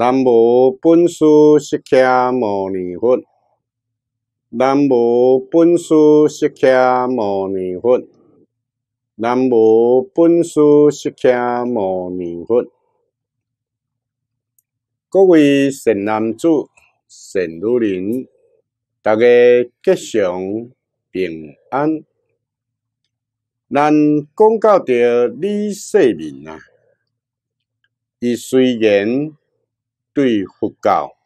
南无本师释迦牟尼佛，南无本师释迦牟尼佛，南无本师释迦牟尼佛。各位善男子、善女人，大家吉祥平安。咱讲到着李世民啊，伊虽然，对佛教，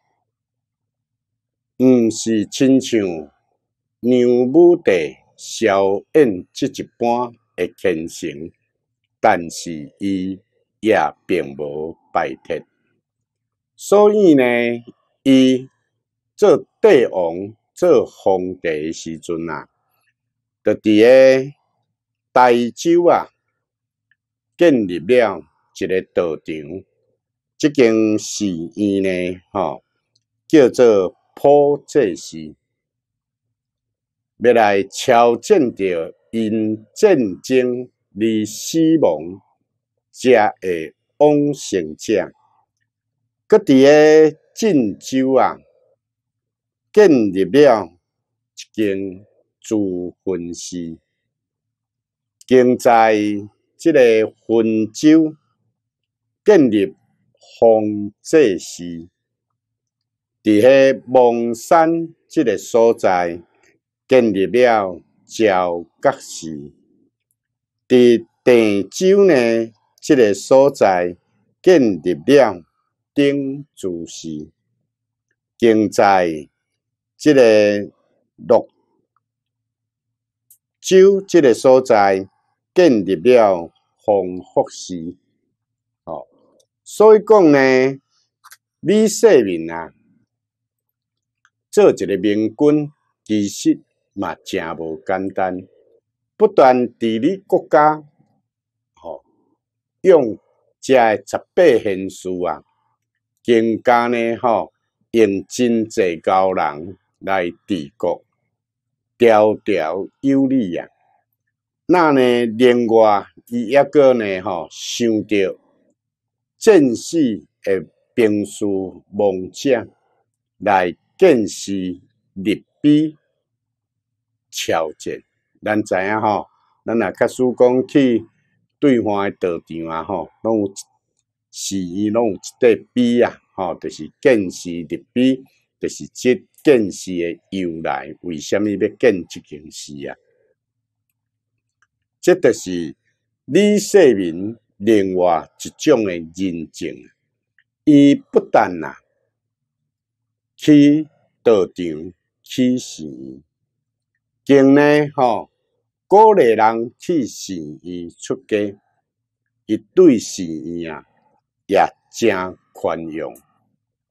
毋是亲像牛母帝消印即一般嘅虔诚，但是伊也并无拜特。所以呢，伊做帝王、做皇帝诶时阵啊，著伫诶台州啊，建立了一个道场。即间寺院呢，吼叫做普济寺。未来瞧见着因战争而死亡者会往生者，个伫个晋州啊，建立了一间祖坟寺，经在即个汾州建立。弘济寺在蒙山即个所在建立了赵觉寺，伫郑州呢这个所在建立了定祖寺，建在即个洛州即个所在建立了弘福寺。所以讲呢，李世民啊，做一个明君，其实嘛真无简单，不断治理国家，吼，用加十八贤书啊，更加呢，吼，用真济高人来治国，条条有理啊。那呢，另外伊抑个呢，吼，想着。正寺的兵书、梦想来见识立碑、敲建，咱知影吼，咱若较输讲去对岸的道场啊吼，拢有寺院，拢有一块碑啊吼，就是见识立碑，就是即见识的由来。为什么要建即件事啊？即就是你说明。另外一种诶认证。伊不但呐去道场去寺院，兼呢吼励人去寺院出家，伊对寺院也真宽容，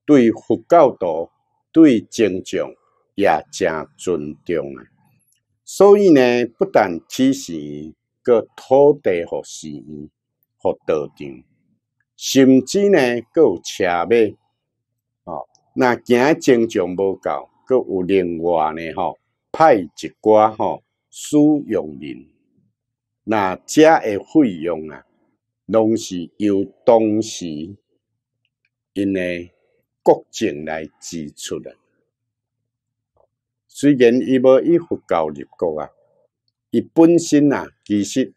对佛教徒、对宗教也真尊重。啊。所以呢，不但去寺院个土地和寺院。佛道场，甚至呢，阁有车马，哦，那行正常无够，阁有另外呢，吼，派一寡吼使用人，那遮诶费用啊，拢是由当时因诶国境来支出的。虽然伊无伊佛教入国啊，伊本身啊，其实。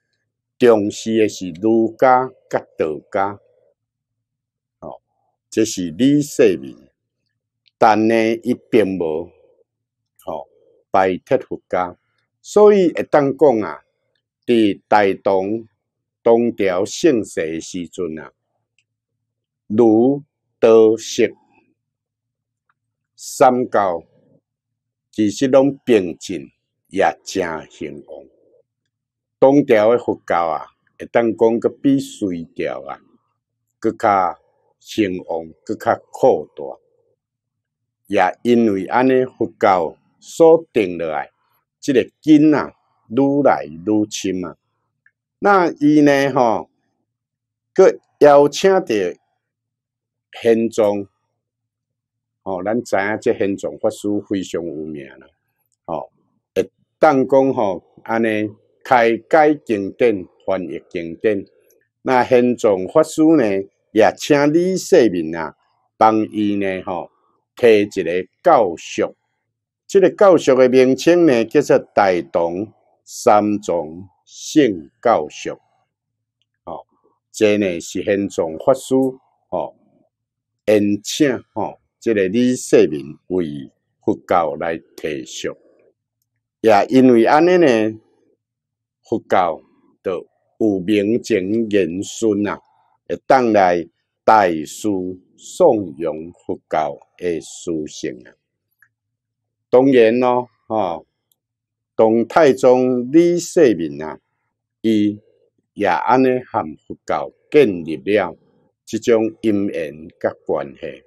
重视的是儒家、甲道家，哦，这是你说民。但呢，伊并无，哦，排斥佛家，所以会当讲啊，伫大唐唐朝盛世时阵啊，儒、道、释三教其实拢并进，也正兴旺。东朝诶佛教啊，会当讲搁比隋朝啊，搁较兴旺，搁较扩大。也因为安尼佛教所定落来，即个根啊愈来愈深啊。那伊呢吼，搁邀请着玄奘，哦，咱知影即玄奘法师非常有名啦。哦，会当讲吼安尼。开解经典，翻译经典。那现状法师呢，也请李世民啊，帮伊呢，吼提一个教授。这个教学的名称呢，叫做大同三藏性教吼、哦，这呢是现状法师，吼，因请吼，这个李世民为佛教来提学。也因为安尼呢。佛教的有名情言顺啊，会当来代书颂扬佛教的殊胜啊。当然咯，吼唐太宗李世民啊，伊也安尼和佛教建立了一种因缘甲关系，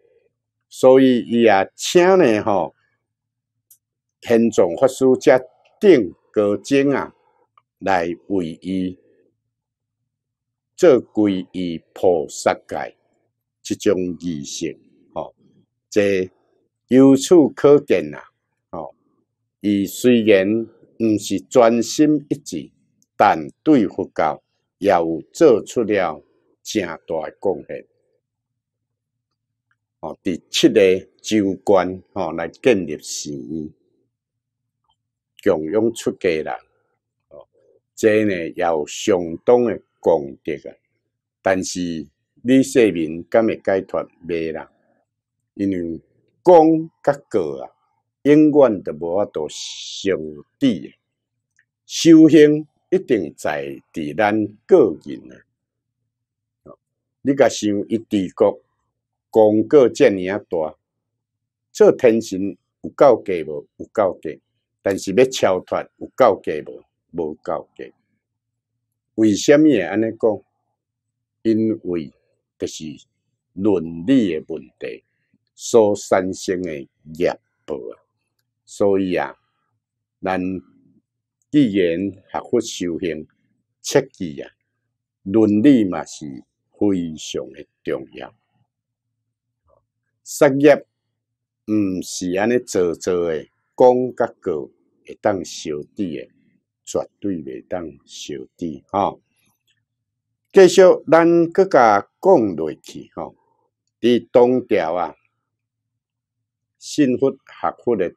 所以伊也请咧吼天纵法师加定高经啊。来为伊做皈依菩萨戒这种仪式，吼，这由此可见啊，吼，伊虽然毋是专心一致，但对佛教也有做出了正大贡献。吼，第七个州官，吼，来建立寺院，供养出家人。即呢也有相当诶功德啊，但是你说明敢会解脱袂啦？因为功甲过啊，永远着无法度成。持修行一定在伫咱个人啊。你甲想一帝国，功过遮尔啊大，做天神有够过无？有够过，但是要超脱有够过无？无够格。为虾米会安尼讲？因为著是伦理诶问题，所产生诶业报啊。所以啊，咱既然学佛修行，切记啊，伦理嘛是非常诶重要。事业毋是安尼做做诶，讲甲过会当小弟诶。绝对袂当小弟吼。继续咱搁甲讲落去吼。伫唐朝啊，信佛学佛的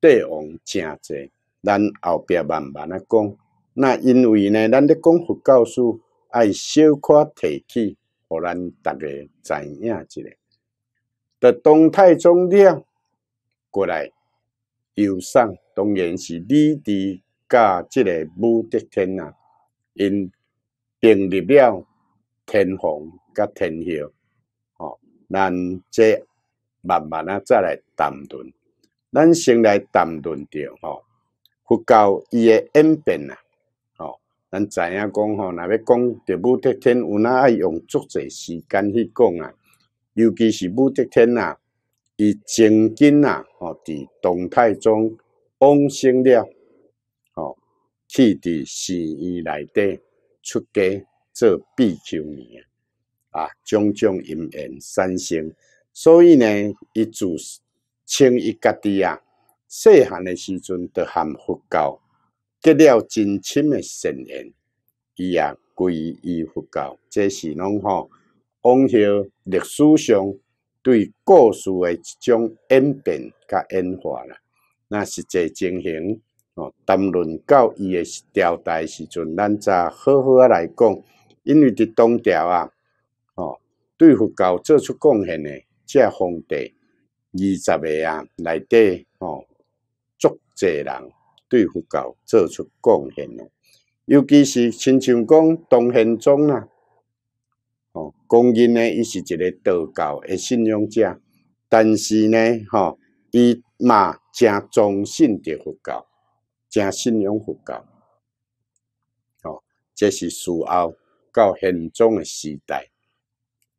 帝王正侪，咱后壁慢慢啊讲。那因为呢，咱咧讲佛教书，爱小可提起，互咱逐个知影一下。在唐太宗了过来，游上当然是李伫。甲即个武则天啊，因订立了天皇甲天后，吼，咱这慢慢啊再来谈论。咱先来谈论着吼，佛教伊个演变呐，吼，咱知影讲吼，若要讲着武则天，有哪爱用足侪时间去讲啊？尤其是武则天呐，伊曾经呐，吼，伫唐太宗往生了。去伫寺院内底出家做比丘尼啊，啊，种种因缘产生，所以呢，一自清一家弟啊，细汉诶时阵就含佛教，结了真深诶善缘，伊也皈依佛教，这是拢吼往后历史上对故事诶一种演变甲演化啦，那是际情形。谈论到伊诶朝代时阵，咱则好好啊来讲，因为伫东朝啊，哦，对佛教做出贡献诶，只皇帝二十个啊，内底哦，足侪人对佛教做出贡献诶，尤其是亲像讲唐玄宗啊，哦，公认诶，伊是一个道教诶信仰者，但是呢，哈，伊嘛正忠信着佛教。真信仰佛教，吼，这是事后到现宗诶时代。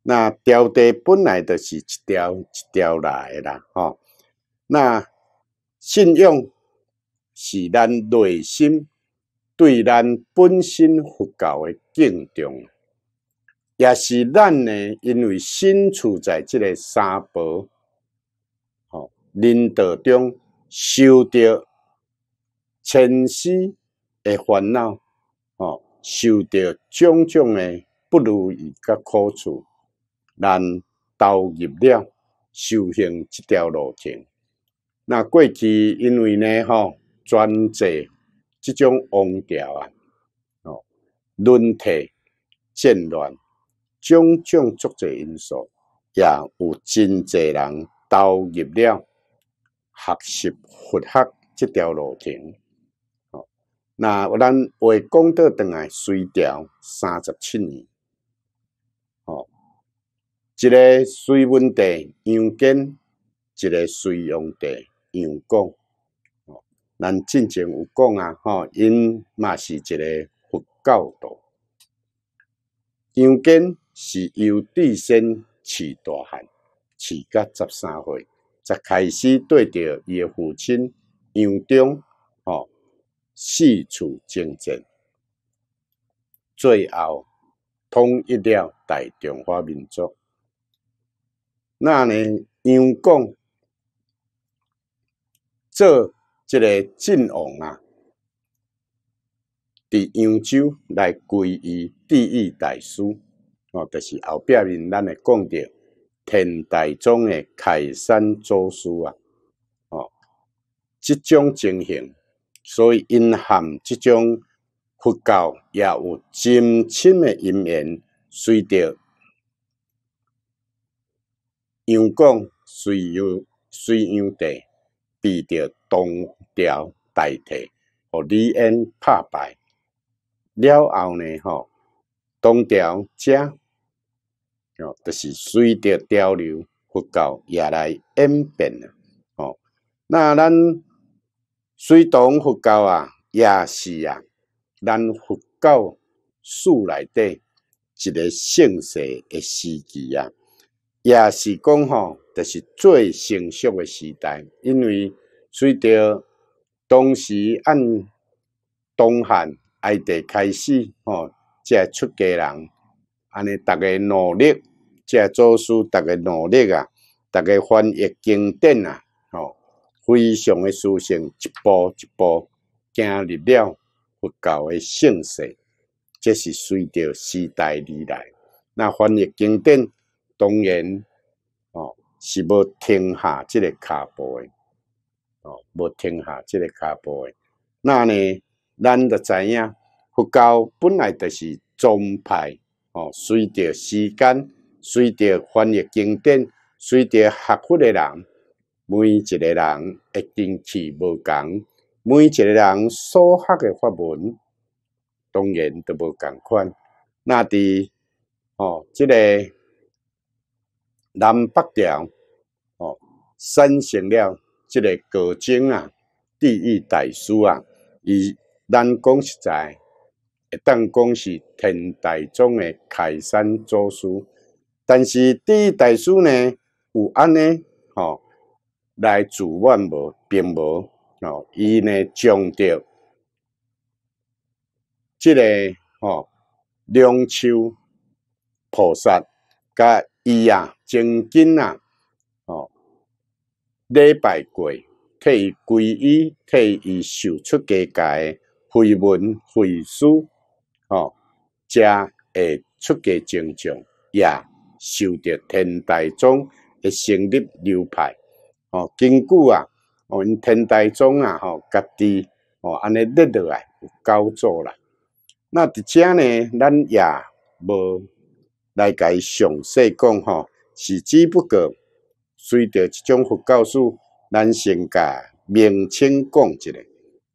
那朝代本来就是一条一条来啦，吼。那信仰是咱内心对咱本身佛教诶敬重，也是咱呢因为身处在即个三宝，吼，人道中修着。千世的烦恼，吼，受到种种的不如意甲苦楚，咱投入了修行即条路径。那过去因为呢吼，专制、即种王朝啊，哦，论替战乱，种种足侪因素，也有真侪人投入了学习佛学这条路径。那咱话讲到倒来，隋朝三十七年，哦，一个隋文帝杨坚，一个隋炀帝杨广，咱进前有讲啊，吼，因嘛是一个佛教徒。杨坚是由地仙起大汉，起到十三岁才开始跟着伊诶父亲杨忠。四处征战，最后统一了大中华民族。那呢，杨广做即个晋王啊，在扬州来归依第一大师，哦，就是后壁面咱会讲到天台宗的开山祖师啊，哦，这种情形所以，因含即种佛教也有深深诶因缘，随着阳光，随由随由地被着东调代替，互李安拍败了后呢，吼东调者吼，就是随着潮流，佛教也来演变了，吼。那咱。隋唐佛教啊，也是啊，咱佛教史内底一个盛世的时期啊，也是讲吼，就是最成熟的时代。因为随着当时按东汉挨帝开始吼，这出家人安尼，逐个努力，这祖师逐个努力啊，逐个翻译经典啊。非常诶修行，一步一步，行入了佛教诶圣世，这是随着时代而来。那翻译经典，当然，哦，是要停下即个脚步诶，哦，要停下即个脚步诶。那呢，咱的知影，佛教本来就是宗派，哦，随着时间，随着翻译经典，随着学佛诶人。每一个人一定係无同，每一个人所学的法门，当然都无同款。那伫哦，即个南北朝哦，生成了即个高僧啊、第一大师啊，伊咱讲实在，一当讲是天台宗的开山祖师。但是第一大师呢，有安尼哦。来自阮无，并无哦，伊呢将调，即个哦，龙树菩萨甲伊啊曾经啊哦礼拜过，替皈依，替伊受出家戒，慧文慧书哦，则会出家精进，也受着天台宗的成立流派。哦，根据啊，哦，天台宗啊，吼，家己哦，安尼立落来，有高座啦。那伫遮呢，咱也无来甲伊详细讲，吼，是只不过随着一种佛教史，咱先甲明清讲一下，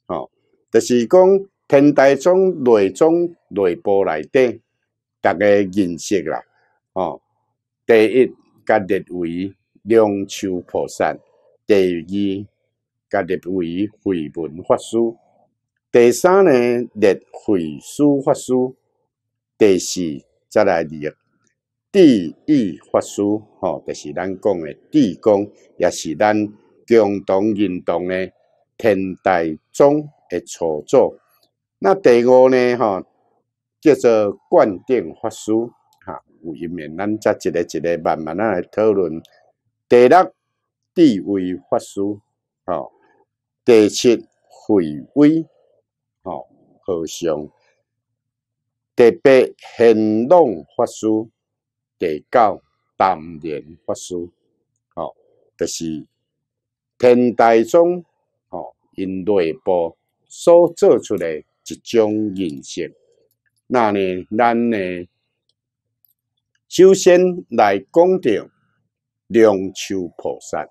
吼，就是讲天台宗内宗内部内底逐个认识啦，哦，第一甲列为两丘菩萨，第二甲列为回文法师，第三呢列回书法师，第四再来列地义法师，吼，就是咱讲诶地宫，也是咱共同认同诶天台宗诶初作。那第五呢，吼叫做灌顶法师，哈，一面，咱则一个一个慢慢啊来讨论。第六地位法师，好；第七慧威好和尚；第八行动法师；第九淡然法师，好，就是天台宗，好，因内部所做出的一种形式。那呢，咱呢，首先来讲到。龙丘菩萨，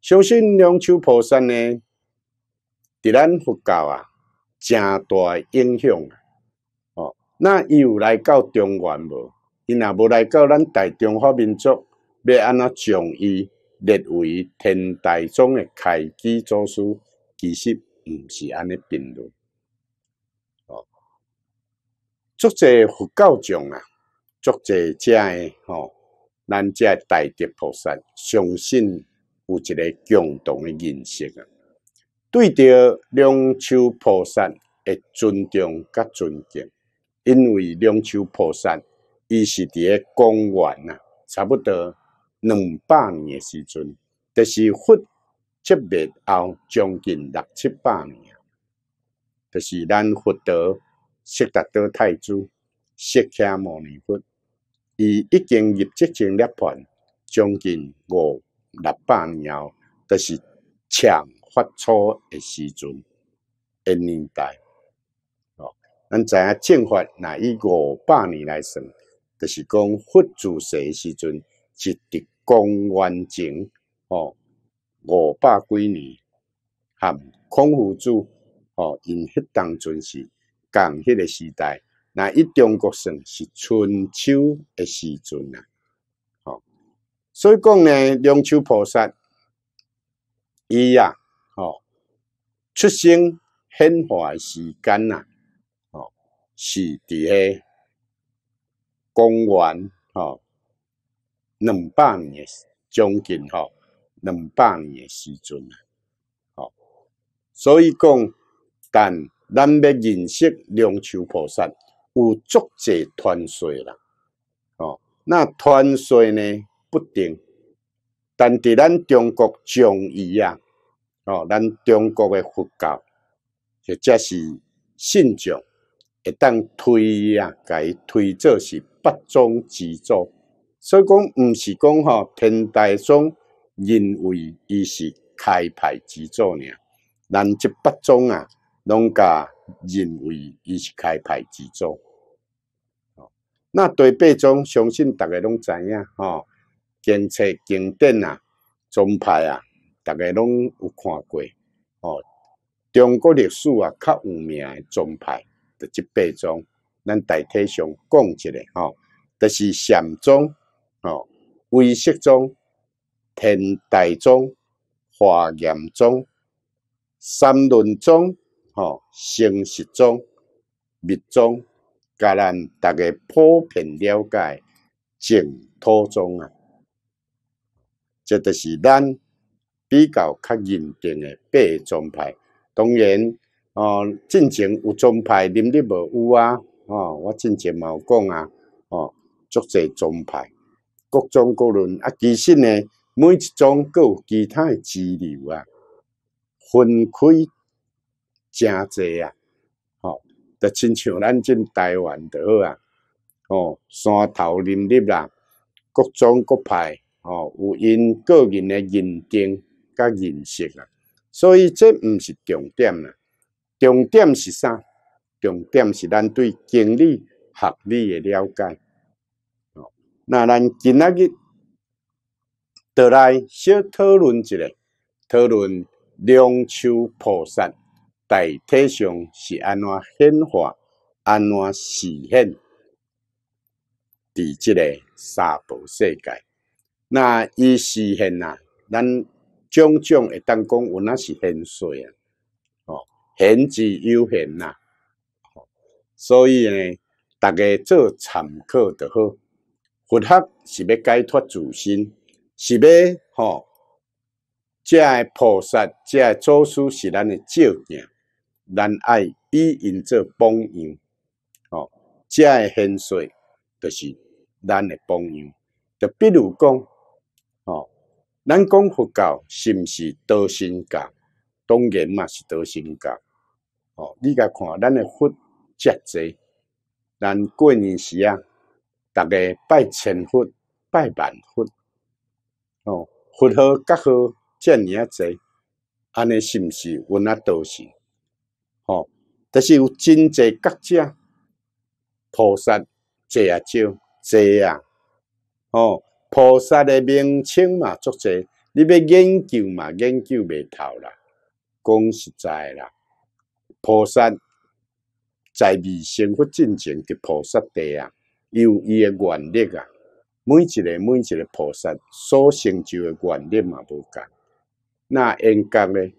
相信龙丘菩萨呢，伫咱佛教啊，真大诶影响。哦，那有来到中原无？伊若无来到咱大中华民族，要安怎将伊列为天台宗诶开基祖师，其实毋是安尼评论。哦，作者佛教讲啊，作者遮诶，吼。咱这大德菩萨相信有一个共同的认识啊，对着龙树菩萨的尊重甲尊敬，因为龙树菩萨伊是伫咧公元啊，差不多两百年的时阵，就是佛寂灭后将近六七百年啊，就是咱佛德释达多太子释迦牟尼佛。伊已经入职成立传，将近五六百年，就是强发初的时阵的年代。哦，咱知影正法若以五百年来算，就是讲佛祖世时阵，是伫公元前，哦，五百几年含孔夫子哦，因迄当阵是共迄个时代。那一中国算，是春秋的时阵啊。好，所以讲呢，龙丘菩萨，伊呀，好，出生显化的时间呐，好，是伫下公元，好，两百年将近，好，两百年时阵啊。好，所以讲，但咱要认识龙树菩萨。有足济团税啦，哦，那团税呢不定，但伫咱中国中医啊，哦，咱中国诶佛教或者是信仰，会当推啊，甲伊推做是不忠之作，所以讲毋是讲吼天台宗认为伊是开派之祖呐，咱即八宗啊，拢甲认为伊是开派之祖。那对八宗，相信大家拢知影吼，建设经典啊，宗派啊，大家拢有看过哦。中国历史啊，较有名诶宗派，就即八宗，咱大体上讲一下吼，就是禅宗、吼唯识宗、天台宗、华严宗、三论宗、吼性实宗、密宗。甲咱逐个普遍了解净土宗啊，即著是咱比较较认定诶八宗派。当然，哦，进前有宗派林里无有啊，哦，我进前有讲啊，哦，足侪宗派，各种各论啊。其实呢，每一种各有其他诶支流啊，分开诚济啊。就亲像咱进台湾就好啊，哦，山头林立啦，各种各派，哦，有因个人的认定甲认识啊，所以这毋是重点啦，重点是啥？重点是咱对经理学理诶了解。哦，那咱今仔日倒来小讨论一下，讨论两手菩萨。大体上是安怎显化，安怎实现？伫即个娑婆世界，那伊实现啊，咱种种会当讲，那是现水啊，哦，现之有现啊。所以呢，逐个做参考就好。佛学是要解脱自身，是要吼，遮个菩萨，遮个祖师是咱诶照言。咱爱以因做榜样，哦，遮个现世就是咱的榜样。就比如讲，哦，咱讲佛教是毋是多心教？当然嘛是多心教。哦，你甲看咱的佛遮济，咱过年时啊，逐个拜千佛、拜万佛，哦，佛好、甲好，遮尼啊济，安尼是毋是阮啊多是？但是有真侪各家菩萨，这也少，这啊，哦，菩萨的名称嘛，足这，你要研究嘛，研究袂透啦。讲实在啦，菩萨在未成佛之前的菩萨地啊，有伊诶愿力啊，每一个每一个菩萨所成就诶愿力嘛，无同。那因该咧，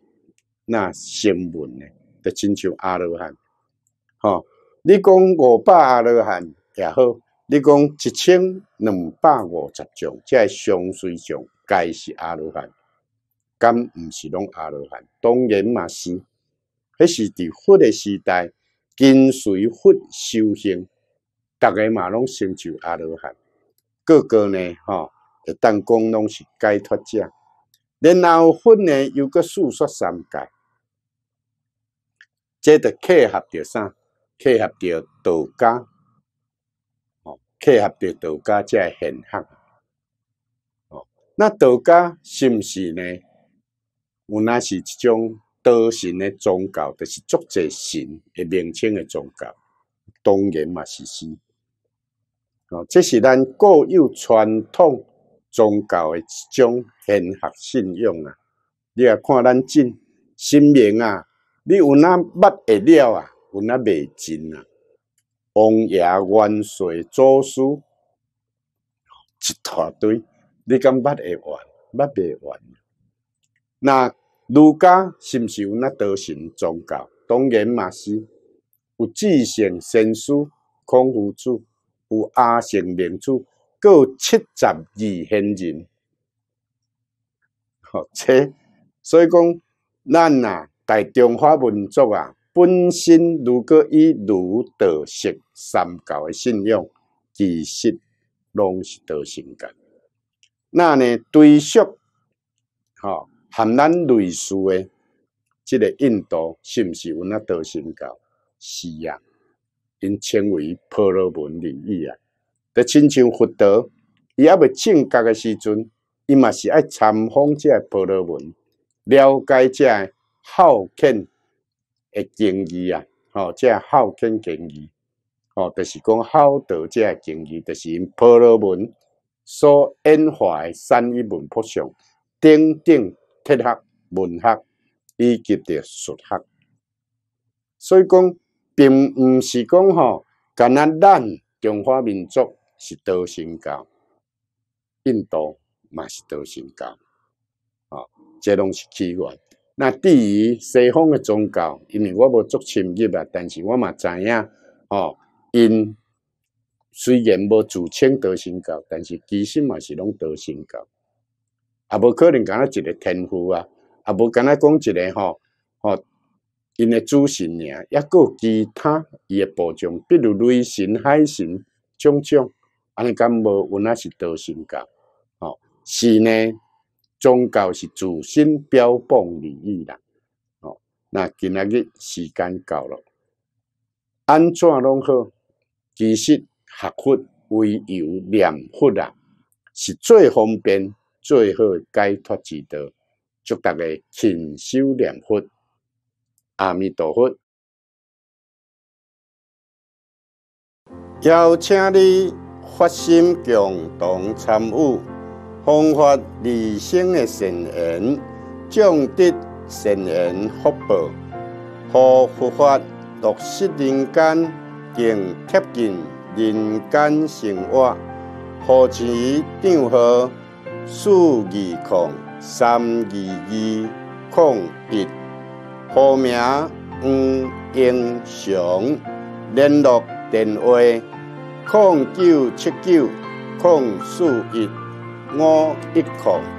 那新闻咧。的亲像阿罗汉，哈！你讲五百阿罗汉也好，你讲一千两百五十即个上随众皆是阿罗汉，敢毋是拢阿罗汉？当然嘛是，迄是伫佛诶时代，跟随佛修行，逐个嘛拢成就阿罗汉，个个呢吼，一当讲拢是解脱者，然后佛呢又个诉说三界。即得契合着啥？契合着道家，哦，契合着道家才会学啊！哦，那道家是毋是呢？有那是一种多行的宗教，就是作者神诶名称诶宗教，当然嘛是是。哦，这是咱固有传统宗教诶一种信学信仰啊！你啊看咱今心明啊！你有那捌会了啊？有那未尽啊？王爷元帅祖师一大堆，你敢捌会完？捌未完？那儒家是毋是有那多神宗教？当然嘛是，有至圣先师孔夫子，有阿圣明主，各七十二贤人。好，这所以讲，咱呐。在中华民族啊，本身如果以儒道释三教诶信仰，其实拢是道心教。那呢，对上吼，含咱类似诶，即个印度是毋是有那道心教？是啊，因称为婆罗门领域啊，就亲像佛陀，伊阿未正觉诶时阵，伊嘛是爱参访即个婆罗门，了解者。孝敬诶，建义啊，吼，即个孝敬建义吼，就是讲孝道，即个建义，就是因婆罗门所演化诶，善于文博上，顶顶铁学、文学以及着数学，所以讲，并毋是讲吼，干若咱中华民族是多神教，印度嘛是多神教，啊，即拢是起源。那第一，西方的宗教，因为我无足深入啊，但是我嘛知影，哦，因虽然无自称德行教，但是其实嘛是拢德行教，啊，无可能敢若一个天赋啊，也无敢若讲一个吼，吼，因的主信念，也有其他伊的部众，比如雷神、海神种种，安尼讲无，原来是德行教，吼是呢。宗教是自身标榜利益啦。哦，那今日时间到了，安怎拢好？其实学佛唯有念佛啊，是最方便、最好解脱之道。祝大家勤修念佛，阿弥陀佛！邀请你发心共同参悟。弘扬人生的善缘，种植善缘福报，好佛法落实人间，更贴近人间生活。户籍账号：四二空三二二空一，户名黄英雄，联络电话：空九七九空四一。我一个。